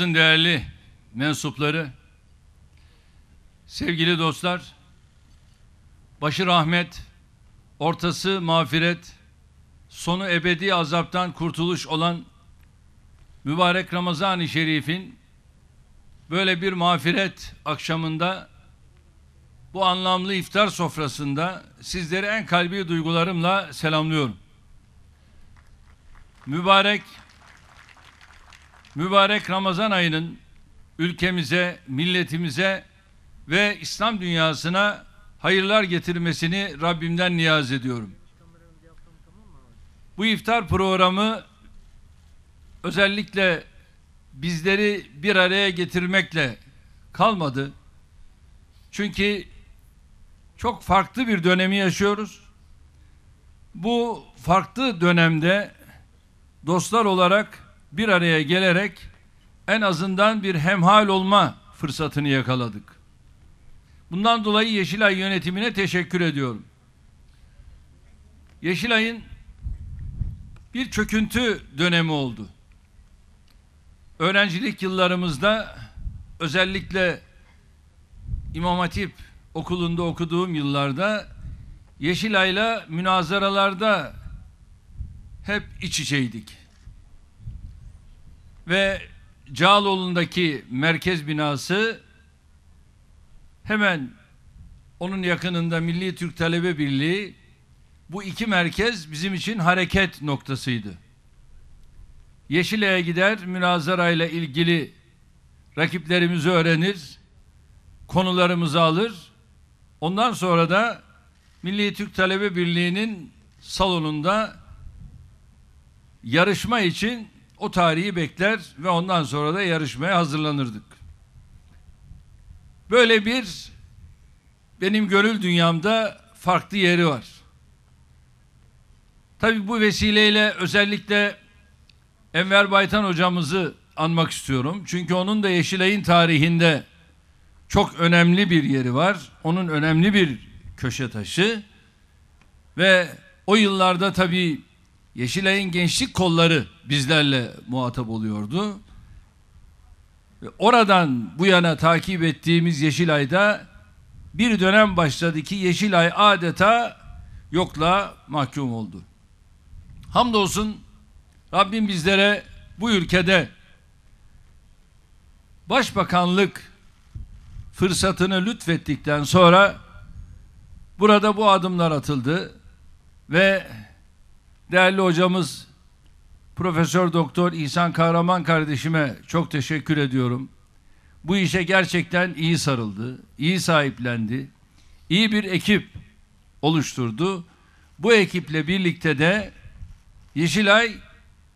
Basınımızın değerli mensupları, sevgili dostlar, başı rahmet, ortası mağfiret, sonu ebedi azaptan kurtuluş olan mübarek Ramazan-ı Şerif'in böyle bir mağfiret akşamında bu anlamlı iftar sofrasında sizleri en kalbi duygularımla selamlıyorum. Mübarek mübarek Ramazan ayının ülkemize, milletimize ve İslam dünyasına hayırlar getirmesini Rabbimden niyaz ediyorum. Bu iftar programı özellikle bizleri bir araya getirmekle kalmadı. Çünkü çok farklı bir dönemi yaşıyoruz. Bu farklı dönemde dostlar olarak bir araya gelerek en azından bir hemhal olma fırsatını yakaladık. Bundan dolayı Yeşilay yönetimine teşekkür ediyorum. Yeşilay'ın bir çöküntü dönemi oldu. Öğrencilik yıllarımızda özellikle İmam Hatip okulunda okuduğum yıllarda Yeşilay'la münazaralarda hep iç içeydik ve Cağaloğlu'ndaki merkez binası hemen onun yakınında Milli Türk Talebe Birliği bu iki merkez bizim için hareket noktasıydı. Yeşile'ye gider, münazara ile ilgili rakiplerimizi öğrenir, konularımızı alır. Ondan sonra da Milli Türk Talebe Birliği'nin salonunda yarışma için o tarihi bekler ve ondan sonra da yarışmaya hazırlanırdık. Böyle bir benim gönül dünyamda farklı yeri var. Tabii bu vesileyle özellikle Enver Baytan hocamızı anmak istiyorum. Çünkü onun da Yeşilay'ın tarihinde çok önemli bir yeri var. Onun önemli bir köşe taşı ve o yıllarda tabii Yeşilay'ın gençlik kolları bizlerle muhatap oluyordu. Ve oradan bu yana takip ettiğimiz Yeşilay'da bir dönem başladı ki Yeşilay adeta yokla mahkum oldu. Hamdolsun Rabbim bizlere bu ülkede başbakanlık fırsatını lütfettikten sonra burada bu adımlar atıldı ve Değerli hocamız Profesör Doktor İhsan Kahraman kardeşime çok teşekkür ediyorum. Bu işe gerçekten iyi sarıldı, iyi sahiplendi. iyi bir ekip oluşturdu. Bu ekiple birlikte de Yeşilay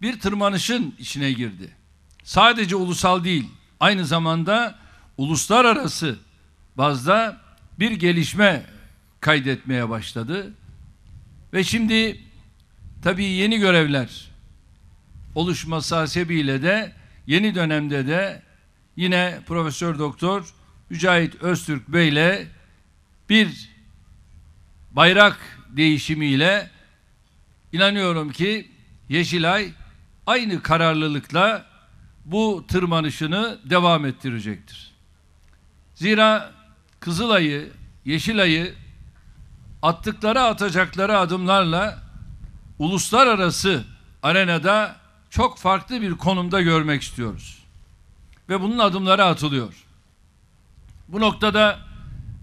bir tırmanışın içine girdi. Sadece ulusal değil, aynı zamanda uluslararası bazda bir gelişme kaydetmeye başladı. Ve şimdi Tabii yeni görevler oluşması sebebiyle de yeni dönemde de yine Profesör Doktor Mücahit Öztürk Bey ile bir bayrak değişimiyle inanıyorum ki Yeşilay aynı kararlılıkla bu tırmanışını devam ettirecektir. Zira Kızılay'ı, Yeşilay'ı attıkları atacakları adımlarla uluslararası arenada çok farklı bir konumda görmek istiyoruz. Ve bunun adımları atılıyor. Bu noktada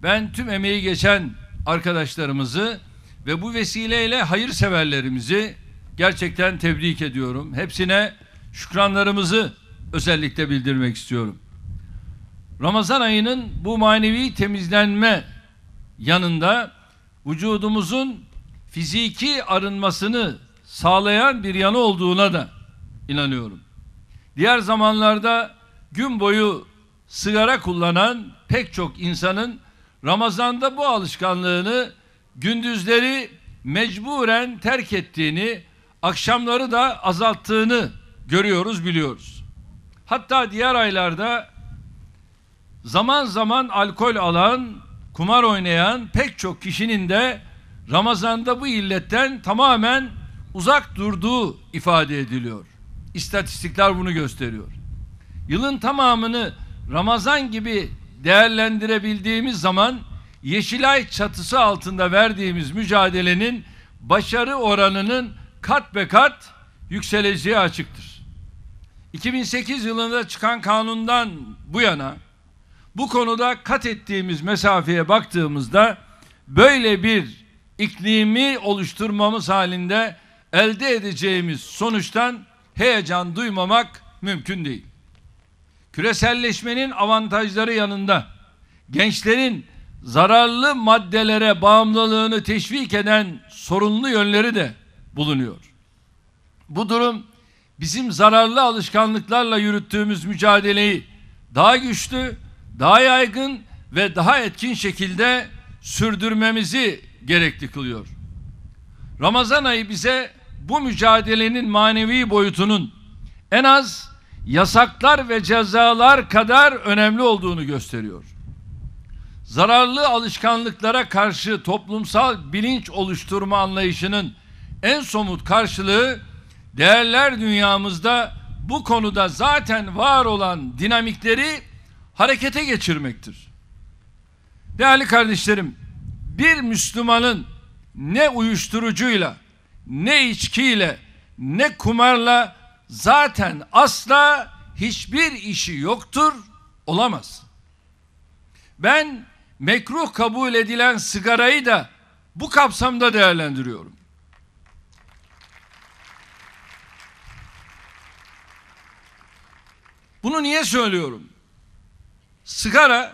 ben tüm emeği geçen arkadaşlarımızı ve bu vesileyle hayırseverlerimizi gerçekten tebrik ediyorum. Hepsine şükranlarımızı özellikle bildirmek istiyorum. Ramazan ayının bu manevi temizlenme yanında vücudumuzun fiziki arınmasını sağlayan bir yanı olduğuna da inanıyorum. Diğer zamanlarda gün boyu sigara kullanan pek çok insanın Ramazan'da bu alışkanlığını gündüzleri mecburen terk ettiğini, akşamları da azalttığını görüyoruz, biliyoruz. Hatta diğer aylarda zaman zaman alkol alan, kumar oynayan pek çok kişinin de Ramazan'da bu illetten tamamen uzak durduğu ifade ediliyor. İstatistikler bunu gösteriyor. Yılın tamamını Ramazan gibi değerlendirebildiğimiz zaman Yeşilay çatısı altında verdiğimiz mücadelenin başarı oranının kat be kat yükseleceği açıktır. 2008 yılında çıkan kanundan bu yana bu konuda kat ettiğimiz mesafeye baktığımızda böyle bir iklimi oluşturmamız halinde elde edeceğimiz sonuçtan heyecan duymamak mümkün değil. Küreselleşmenin avantajları yanında gençlerin zararlı maddelere bağımlılığını teşvik eden sorunlu yönleri de bulunuyor. Bu durum bizim zararlı alışkanlıklarla yürüttüğümüz mücadeleyi daha güçlü, daha yaygın ve daha etkin şekilde sürdürmemizi gerekli kılıyor. Ramazan ayı bize bu mücadelenin manevi boyutunun en az yasaklar ve cezalar kadar önemli olduğunu gösteriyor. Zararlı alışkanlıklara karşı toplumsal bilinç oluşturma anlayışının en somut karşılığı değerler dünyamızda bu konuda zaten var olan dinamikleri harekete geçirmektir. Değerli kardeşlerim, bir Müslümanın ne uyuşturucuyla, ne içkiyle, ne kumarla zaten asla hiçbir işi yoktur, olamaz. Ben mekruh kabul edilen sigarayı da bu kapsamda değerlendiriyorum. Bunu niye söylüyorum? Sigara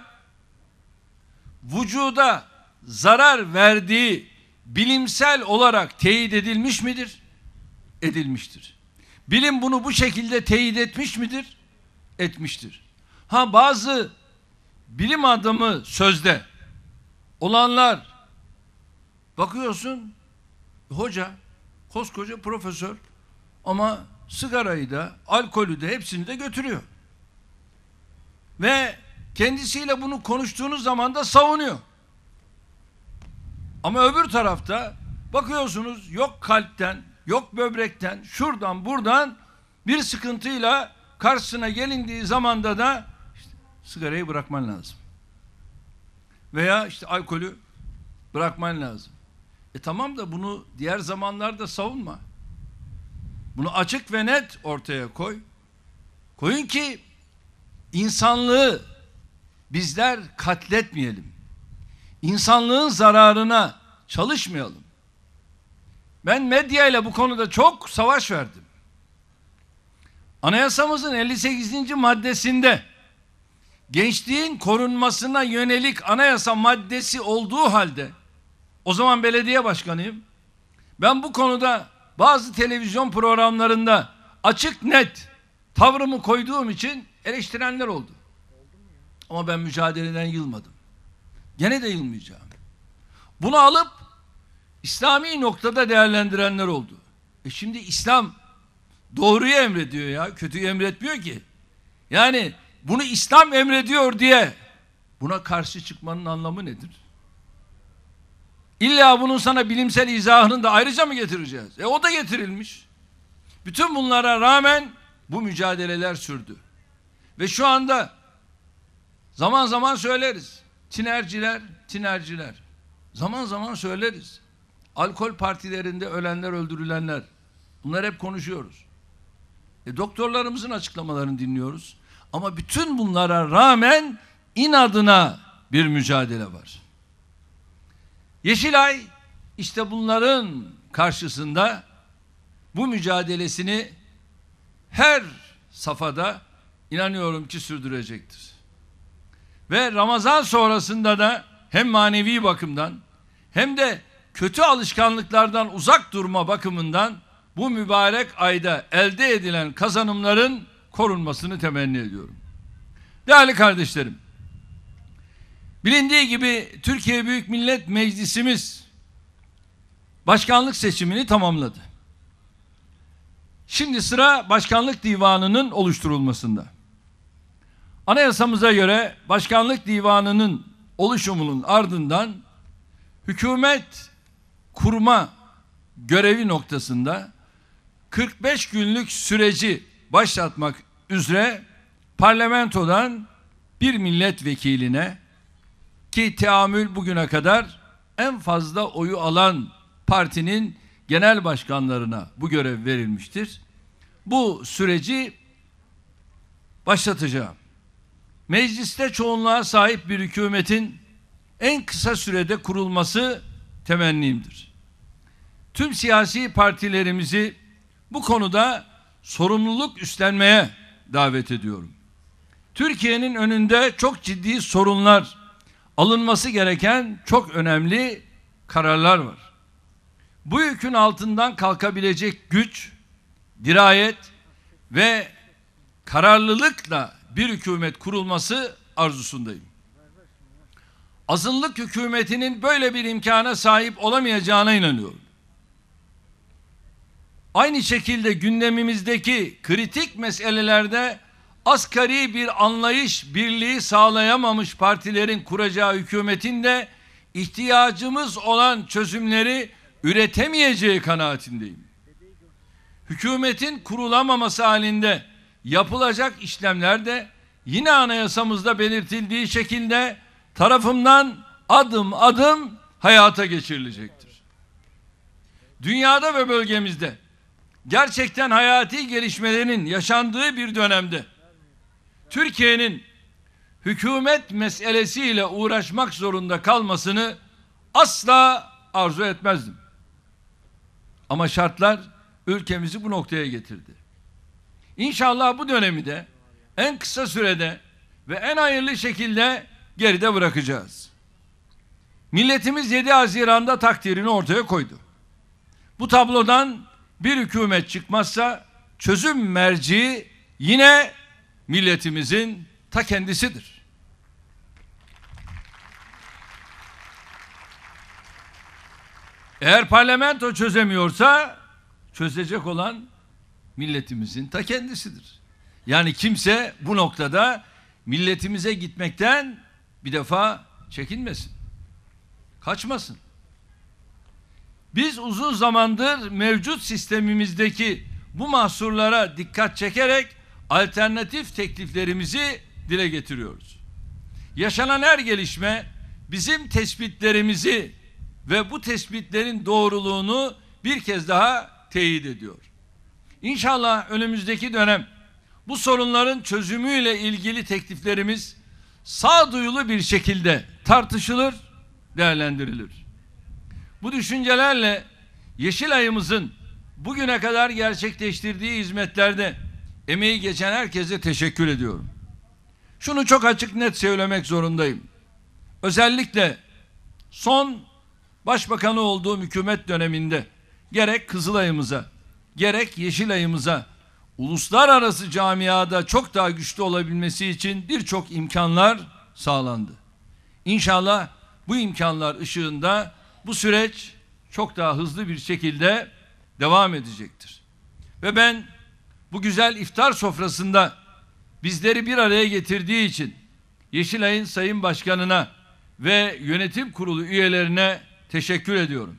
vücuda zarar verdiği bilimsel olarak teyit edilmiş midir? Edilmiştir. Bilim bunu bu şekilde teyit etmiş midir? Etmiştir. Ha bazı bilim adamı sözde olanlar bakıyorsun hoca koskoca profesör ama sigarayı da alkolü de hepsini de götürüyor. Ve kendisiyle bunu konuştuğunuz zaman da savunuyor. Ama öbür tarafta bakıyorsunuz yok kalpten, yok böbrekten, şuradan buradan bir sıkıntıyla karşısına gelindiği zamanda da işte sigarayı bırakman lazım. Veya işte alkolü bırakman lazım. E tamam da bunu diğer zamanlarda savunma. Bunu açık ve net ortaya koy. Koyun ki insanlığı bizler katletmeyelim insanlığın zararına çalışmayalım. Ben medya ile bu konuda çok savaş verdim. Anayasamızın 58. maddesinde gençliğin korunmasına yönelik anayasa maddesi olduğu halde o zaman belediye başkanıyım. Ben bu konuda bazı televizyon programlarında açık net tavrımı koyduğum için eleştirenler oldu. Ama ben mücadeleden yılmadım. Gene de yılmayacağım. Bunu alıp İslami noktada değerlendirenler oldu. E şimdi İslam doğruyu emrediyor ya, kötüyü emretmiyor ki. Yani bunu İslam emrediyor diye buna karşı çıkmanın anlamı nedir? İlla bunun sana bilimsel izahını da ayrıca mı getireceğiz? E o da getirilmiş. Bütün bunlara rağmen bu mücadeleler sürdü. Ve şu anda zaman zaman söyleriz. Tinerciler, tinerciler. Zaman zaman söyleriz. Alkol partilerinde ölenler, öldürülenler. Bunlar hep konuşuyoruz. E, doktorlarımızın açıklamalarını dinliyoruz. Ama bütün bunlara rağmen inadına bir mücadele var. Yeşilay işte bunların karşısında bu mücadelesini her safhada inanıyorum ki sürdürecektir. Ve Ramazan sonrasında da hem manevi bakımdan hem de kötü alışkanlıklardan uzak durma bakımından bu mübarek ayda elde edilen kazanımların korunmasını temenni ediyorum. Değerli kardeşlerim, bilindiği gibi Türkiye Büyük Millet Meclisimiz başkanlık seçimini tamamladı. Şimdi sıra başkanlık divanının oluşturulmasında. Anayasamıza göre Başkanlık Divanı'nın oluşumunun ardından hükümet kurma görevi noktasında 45 günlük süreci başlatmak üzere parlamentodan bir milletvekiline ki teamül bugüne kadar en fazla oyu alan partinin genel başkanlarına bu görev verilmiştir. Bu süreci başlatacağım mecliste çoğunluğa sahip bir hükümetin en kısa sürede kurulması temennimdir. Tüm siyasi partilerimizi bu konuda sorumluluk üstlenmeye davet ediyorum. Türkiye'nin önünde çok ciddi sorunlar, alınması gereken çok önemli kararlar var. Bu yükün altından kalkabilecek güç, dirayet ve kararlılıkla bir hükümet kurulması arzusundayım. Azınlık hükümetinin böyle bir imkana sahip olamayacağına inanıyorum. Aynı şekilde gündemimizdeki kritik meselelerde asgari bir anlayış birliği sağlayamamış partilerin kuracağı hükümetin de ihtiyacımız olan çözümleri üretemeyeceği kanaatindeyim. Hükümetin kurulamaması halinde yapılacak işlemler de yine anayasamızda belirtildiği şekilde tarafımdan adım adım hayata geçirilecektir. Dünyada ve bölgemizde gerçekten hayati gelişmelerin yaşandığı bir dönemde Türkiye'nin hükümet meselesiyle uğraşmak zorunda kalmasını asla arzu etmezdim. Ama şartlar ülkemizi bu noktaya getirdi. İnşallah bu dönemi de en kısa sürede ve en hayırlı şekilde geride bırakacağız. Milletimiz 7 Haziran'da takdirini ortaya koydu. Bu tablodan bir hükümet çıkmazsa çözüm merci yine milletimizin ta kendisidir. Eğer parlamento çözemiyorsa çözecek olan milletimizin ta kendisidir. Yani kimse bu noktada milletimize gitmekten bir defa çekinmesin. Kaçmasın. Biz uzun zamandır mevcut sistemimizdeki bu mahsurlara dikkat çekerek alternatif tekliflerimizi dile getiriyoruz. Yaşanan her gelişme bizim tespitlerimizi ve bu tespitlerin doğruluğunu bir kez daha teyit ediyor. İnşallah önümüzdeki dönem bu sorunların çözümüyle ilgili tekliflerimiz sağduyulu bir şekilde tartışılır, değerlendirilir. Bu düşüncelerle Yeşilay'ımızın bugüne kadar gerçekleştirdiği hizmetlerde emeği geçen herkese teşekkür ediyorum. Şunu çok açık net söylemek zorundayım. Özellikle son başbakanı olduğum hükümet döneminde gerek Kızılay'ımıza gerek Yeşilay'ımıza uluslararası camiada çok daha güçlü olabilmesi için birçok imkanlar sağlandı. İnşallah bu imkanlar ışığında bu süreç çok daha hızlı bir şekilde devam edecektir. Ve ben bu güzel iftar sofrasında bizleri bir araya getirdiği için Yeşilay'ın Sayın Başkanına ve yönetim kurulu üyelerine teşekkür ediyorum.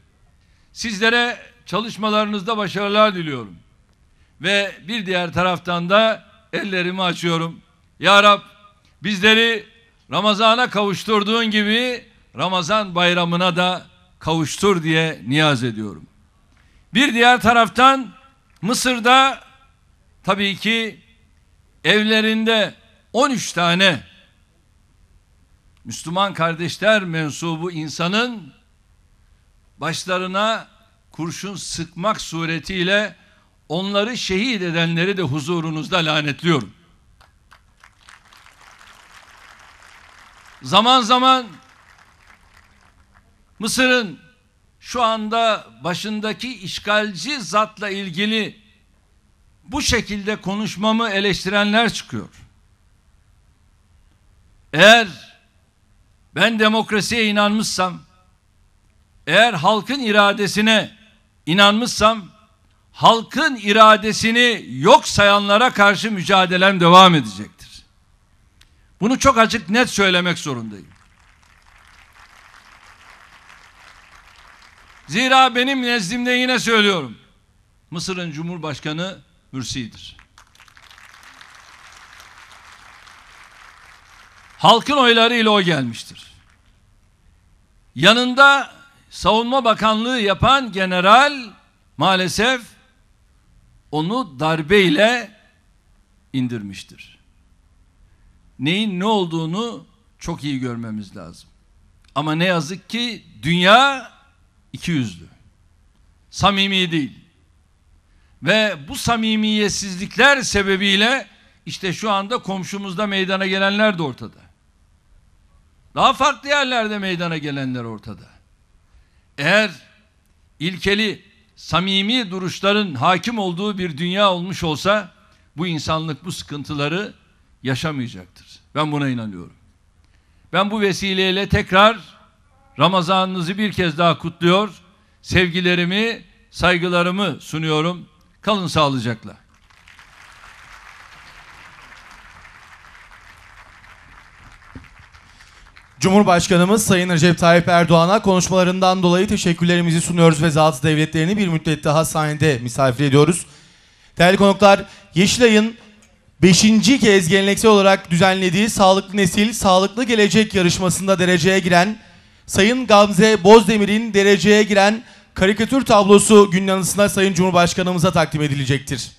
Sizlere Çalışmalarınızda başarılar diliyorum. Ve bir diğer taraftan da ellerimi açıyorum. Ya Rab bizleri Ramazan'a kavuşturduğun gibi Ramazan bayramına da kavuştur diye niyaz ediyorum. Bir diğer taraftan Mısır'da tabii ki evlerinde 13 tane Müslüman kardeşler mensubu insanın başlarına kurşun sıkmak suretiyle onları şehit edenleri de huzurunuzda lanetliyorum. Zaman zaman Mısır'ın şu anda başındaki işgalci zatla ilgili bu şekilde konuşmamı eleştirenler çıkıyor. Eğer ben demokrasiye inanmışsam, eğer halkın iradesine inanmışsam halkın iradesini yok sayanlara karşı mücadelem devam edecektir. Bunu çok açık net söylemek zorundayım. Zira benim nezdimde yine söylüyorum. Mısır'ın Cumhurbaşkanı Mürsi'dir. Halkın oylarıyla o gelmiştir. Yanında savunma bakanlığı yapan general maalesef onu darbeyle indirmiştir. Neyin ne olduğunu çok iyi görmemiz lazım. Ama ne yazık ki dünya iki yüzlü. Samimi değil. Ve bu samimiyetsizlikler sebebiyle işte şu anda komşumuzda meydana gelenler de ortada. Daha farklı yerlerde meydana gelenler ortada. Eğer ilkeli, samimi duruşların hakim olduğu bir dünya olmuş olsa bu insanlık bu sıkıntıları yaşamayacaktır. Ben buna inanıyorum. Ben bu vesileyle tekrar Ramazanınızı bir kez daha kutluyor. Sevgilerimi, saygılarımı sunuyorum. Kalın sağlıcakla. Cumhurbaşkanımız Sayın Recep Tayyip Erdoğan'a konuşmalarından dolayı teşekkürlerimizi sunuyoruz ve zatı devletlerini bir müddet daha sahnede misafir ediyoruz. Değerli konuklar, Yeşilay'ın 5. kez geleneksel olarak düzenlediği Sağlıklı Nesil, Sağlıklı Gelecek yarışmasında dereceye giren Sayın Gamze Bozdemir'in dereceye giren karikatür tablosu gün yanısına Sayın Cumhurbaşkanımıza takdim edilecektir.